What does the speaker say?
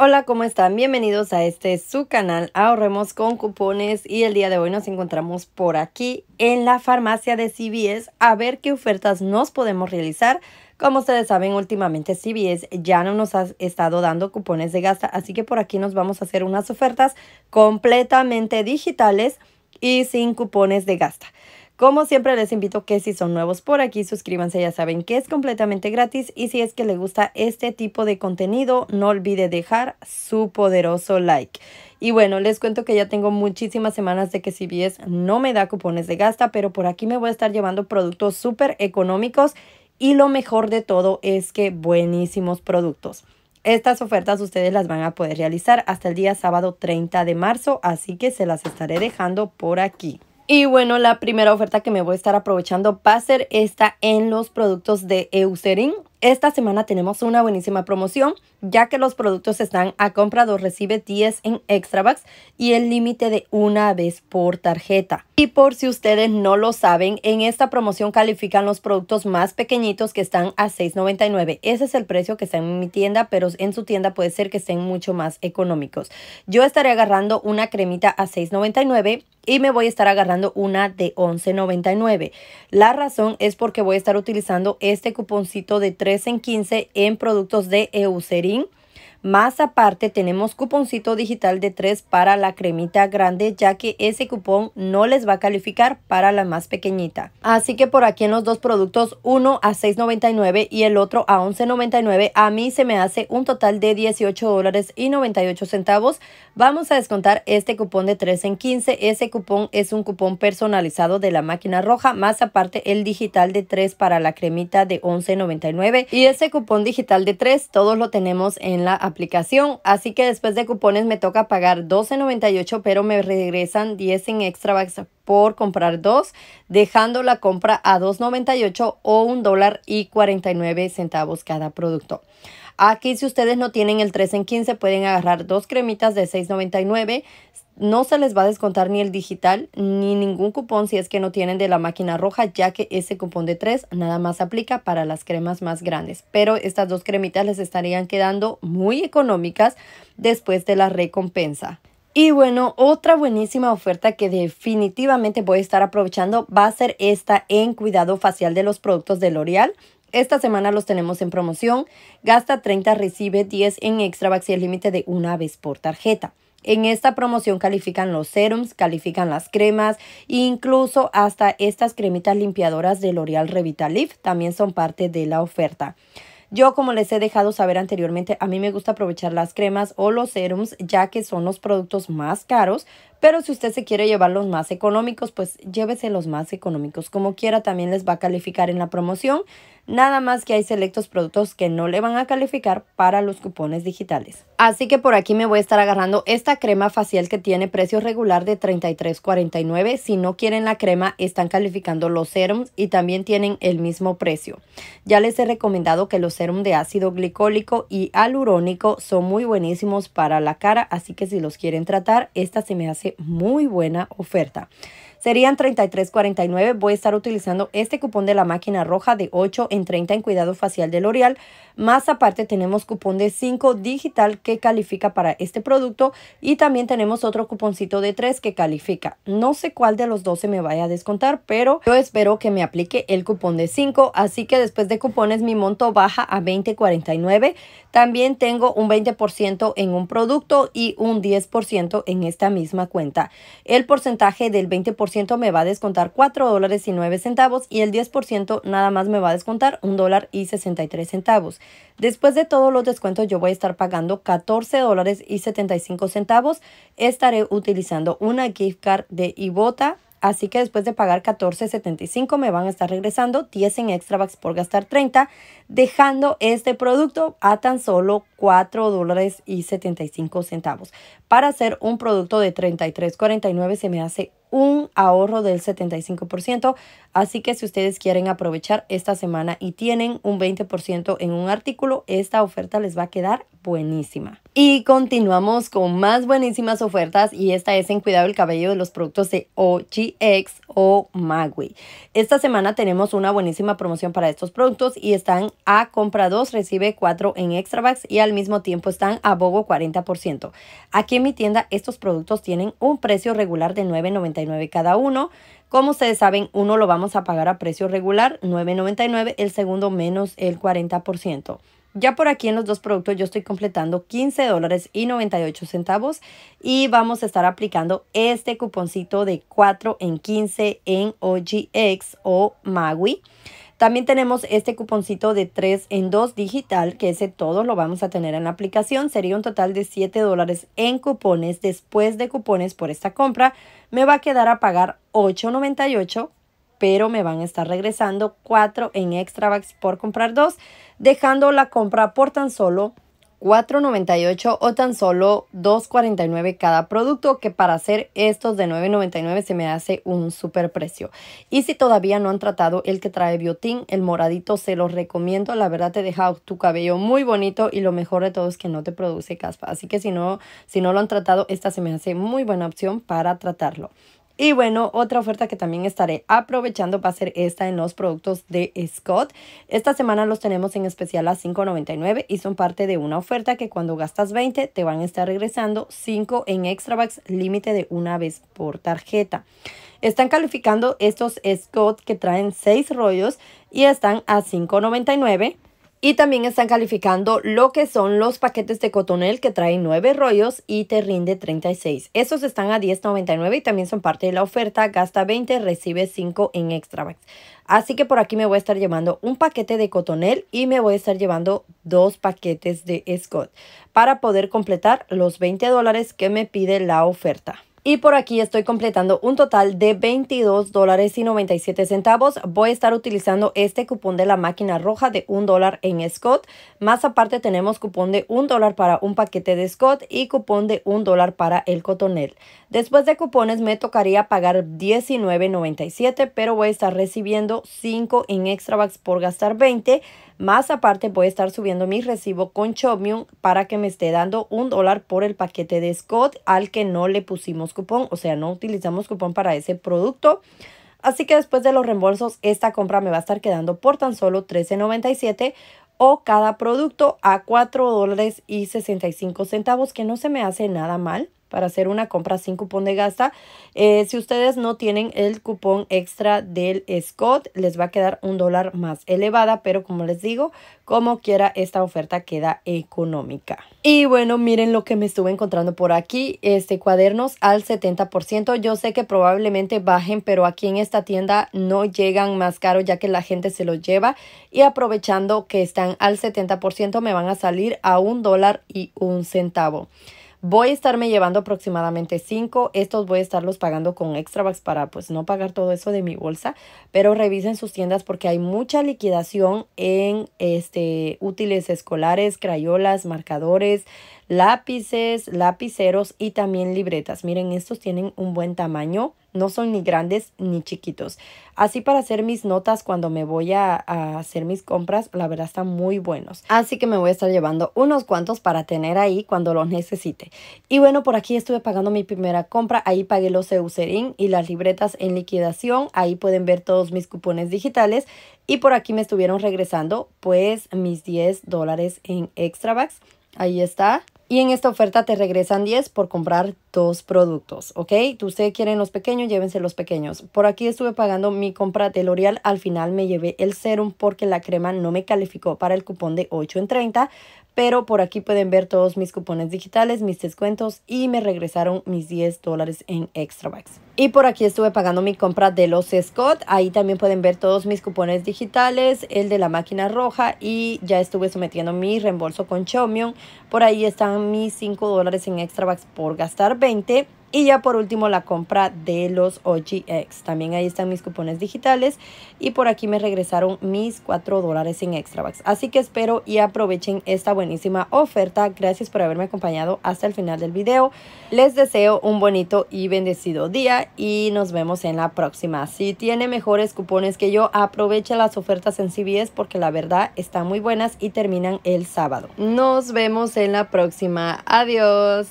Hola, ¿cómo están? Bienvenidos a este su canal Ahorremos con Cupones y el día de hoy nos encontramos por aquí en la farmacia de CBS a ver qué ofertas nos podemos realizar. Como ustedes saben, últimamente CBS ya no nos ha estado dando cupones de gasta, así que por aquí nos vamos a hacer unas ofertas completamente digitales y sin cupones de gasta. Como siempre les invito que si son nuevos por aquí, suscríbanse, ya saben que es completamente gratis y si es que les gusta este tipo de contenido, no olvide dejar su poderoso like. Y bueno, les cuento que ya tengo muchísimas semanas de que CBS no me da cupones de gasta, pero por aquí me voy a estar llevando productos súper económicos y lo mejor de todo es que buenísimos productos. Estas ofertas ustedes las van a poder realizar hasta el día sábado 30 de marzo, así que se las estaré dejando por aquí. Y bueno, la primera oferta que me voy a estar aprovechando va a ser esta en los productos de Eucerin. Esta semana tenemos una buenísima promoción, ya que los productos están a comprador, recibe 10 en bucks y el límite de una vez por tarjeta. Y por si ustedes no lo saben, en esta promoción califican los productos más pequeñitos que están a $6.99. Ese es el precio que está en mi tienda, pero en su tienda puede ser que estén mucho más económicos. Yo estaré agarrando una cremita a $6.99 y me voy a estar agarrando una de $11.99. La razón es porque voy a estar utilizando este cuponcito de en 15 en productos de Eucerin. Más aparte tenemos cuponcito digital de 3 para la cremita grande ya que ese cupón no les va a calificar para la más pequeñita. Así que por aquí en los dos productos uno a 6.99 y el otro a 11.99 a mí se me hace un total de $18.98 dólares centavos. Vamos a descontar este cupón de 3 en 15. Ese cupón es un cupón personalizado de la máquina roja más aparte el digital de 3 para la cremita de 11.99 y ese cupón digital de 3 todos lo tenemos en la aplicación. Así que después de cupones me toca pagar $12.98, pero me regresan 10 en extra bucks por comprar dos, dejando la compra a $2.98 o un dólar y 49 centavos cada producto. Aquí si ustedes no tienen el 3 en 15 pueden agarrar dos cremitas de $6.99 no se les va a descontar ni el digital ni ningún cupón si es que no tienen de la máquina roja, ya que ese cupón de tres nada más aplica para las cremas más grandes. Pero estas dos cremitas les estarían quedando muy económicas después de la recompensa. Y bueno, otra buenísima oferta que definitivamente voy a estar aprovechando va a ser esta en cuidado facial de los productos de L'Oreal. Esta semana los tenemos en promoción. Gasta 30, recibe 10 en extra, y el límite de una vez por tarjeta. En esta promoción califican los serums, califican las cremas, incluso hasta estas cremitas limpiadoras de L'Oreal Revitalift también son parte de la oferta. Yo, como les he dejado saber anteriormente, a mí me gusta aprovechar las cremas o los serums, ya que son los productos más caros, pero si usted se quiere llevar los más económicos, pues llévese los más económicos. Como quiera, también les va a calificar en la promoción. Nada más que hay selectos productos que no le van a calificar para los cupones digitales. Así que por aquí me voy a estar agarrando esta crema facial que tiene precio regular de $33.49. Si no quieren la crema, están calificando los serums y también tienen el mismo precio. Ya les he recomendado que los serums de ácido glicólico y alurónico son muy buenísimos para la cara. Así que si los quieren tratar, esta se me hace muy buena oferta. Serían 33.49. Voy a estar utilizando este cupón de la máquina roja de 8 en 30 en cuidado facial de L'Oreal. Más aparte tenemos cupón de 5 digital que califica para este producto y también tenemos otro cuponcito de 3 que califica. No sé cuál de los 12 me vaya a descontar, pero yo espero que me aplique el cupón de 5. Así que después de cupones mi monto baja a 20.49. También tengo un 20% en un producto y un 10% en esta misma cuenta. El porcentaje del 20% me va a descontar 4 dólares y 9 centavos y el 10% nada más me va a descontar 1 dólar y 63 centavos. Después de todos los descuentos yo voy a estar pagando 14 dólares y 75 centavos. Estaré utilizando una gift card de Ibota Así que después de pagar $14.75 me van a estar regresando 10 en extra bucks por gastar 30, dejando este producto a tan solo 75 $4.75 para hacer un producto de $33.49 se me hace un ahorro del 75%, así que si ustedes quieren aprovechar esta semana y tienen un 20% en un artículo, esta oferta les va a quedar buenísima. Y continuamos con más buenísimas ofertas y esta es en cuidado del cabello de los productos de OGX o Magui. Esta semana tenemos una buenísima promoción para estos productos y están a compra 2, recibe 4 en Extravax y al mismo tiempo están a Bogo 40%. Aquí en mi tienda estos productos tienen un precio regular de $9.99 cada uno. Como ustedes saben, uno lo vamos a pagar a precio regular, $9.99, el segundo menos el 40%. Ya por aquí en los dos productos yo estoy completando 15 dólares y 98 centavos y vamos a estar aplicando este cuponcito de 4 en 15 en OGX o Maui. También tenemos este cuponcito de 3 en 2 digital, que ese todo lo vamos a tener en la aplicación. Sería un total de 7 dólares en cupones. Después de cupones por esta compra, me va a quedar a pagar 8.98 pero me van a estar regresando 4 en extra bucks por comprar 2, dejando la compra por tan solo 4.98 o tan solo 2.49 cada producto, que para hacer estos de 9.99 se me hace un super precio. Y si todavía no han tratado el que trae biotín, el moradito se los recomiendo, la verdad te deja tu cabello muy bonito y lo mejor de todo es que no te produce caspa, así que si no si no lo han tratado, esta se me hace muy buena opción para tratarlo. Y bueno, otra oferta que también estaré aprovechando va a ser esta en los productos de Scott. Esta semana los tenemos en especial a $5.99 y son parte de una oferta que cuando gastas 20 te van a estar regresando 5 en extra bucks, límite de una vez por tarjeta. Están calificando estos Scott que traen 6 rollos y están a $5.99 y también están calificando lo que son los paquetes de cotonel que traen 9 rollos y te rinde 36. Esos están a 10.99 y también son parte de la oferta. Gasta 20, recibe 5 en extra Así que por aquí me voy a estar llevando un paquete de cotonel y me voy a estar llevando dos paquetes de Scott para poder completar los 20 dólares que me pide la oferta. Y por aquí estoy completando un total de $22.97. dólares Voy a estar utilizando este cupón de la máquina roja de $1 dólar en Scott. Más aparte tenemos cupón de $1 dólar para un paquete de Scott y cupón de $1 dólar para el cotonel. Después de cupones me tocaría pagar $19.97, pero voy a estar recibiendo 5 en extra bucks por gastar 20. Más aparte voy a estar subiendo mi recibo con Chomium para que me esté dando $1 dólar por el paquete de Scott al que no le pusimos cupón, o sea, no utilizamos cupón para ese producto. Así que después de los reembolsos, esta compra me va a estar quedando por tan solo $13.97 o cada producto a $4.65 que no se me hace nada mal para hacer una compra sin cupón de gasta. Eh, si ustedes no tienen el cupón extra del Scott, les va a quedar un dólar más elevada, pero como les digo, como quiera, esta oferta queda económica. Y bueno, miren lo que me estuve encontrando por aquí, este cuadernos al 70%. Yo sé que probablemente bajen, pero aquí en esta tienda no llegan más caro ya que la gente se los lleva y aprovechando que están al 70% me van a salir a un dólar y un centavo. Voy a estarme llevando aproximadamente 5. Estos voy a estarlos pagando con extra bucks para pues no pagar todo eso de mi bolsa. Pero revisen sus tiendas porque hay mucha liquidación en este, útiles escolares, crayolas, marcadores, lápices, lapiceros y también libretas. Miren, estos tienen un buen tamaño, no son ni grandes ni chiquitos. Así para hacer mis notas cuando me voy a, hacer mis compras, la verdad están muy buenos. Así que me voy a estar llevando unos cuantos para tener ahí cuando los necesite. Y bueno, por aquí estuve pagando mi primera compra. Ahí pagué los Eucerin y las libretas en liquidación. Ahí pueden ver todos mis cupones digitales. Y por aquí me estuvieron regresando pues mis 10 dólares en extra bags. Ahí está. Y en esta oferta te regresan 10 por comprar dos productos, ¿ok? Ustedes quieren los pequeños, llévense los pequeños. Por aquí estuve pagando mi compra de L'Oreal. Al final me llevé el serum porque la crema no me calificó para el cupón de 8 en 30. Pero por aquí pueden ver todos mis cupones digitales, mis descuentos y me regresaron mis 10 dólares en extra bucks. Y por aquí estuve pagando mi compra de los Scott. Ahí también pueden ver todos mis cupones digitales, el de la máquina roja y ya estuve sometiendo mi reembolso con Chomion. Por ahí están mis 5 dólares en extra bucks por gastar 20 y ya por último la compra de los OGX. También ahí están mis cupones digitales y por aquí me regresaron mis 4 dólares en bucks Así que espero y aprovechen esta buenísima oferta. Gracias por haberme acompañado hasta el final del video. Les deseo un bonito y bendecido día y nos vemos en la próxima. Si tiene mejores cupones que yo, aprovecha las ofertas en CBS porque la verdad están muy buenas y terminan el sábado. Nos vemos en la próxima. Adiós.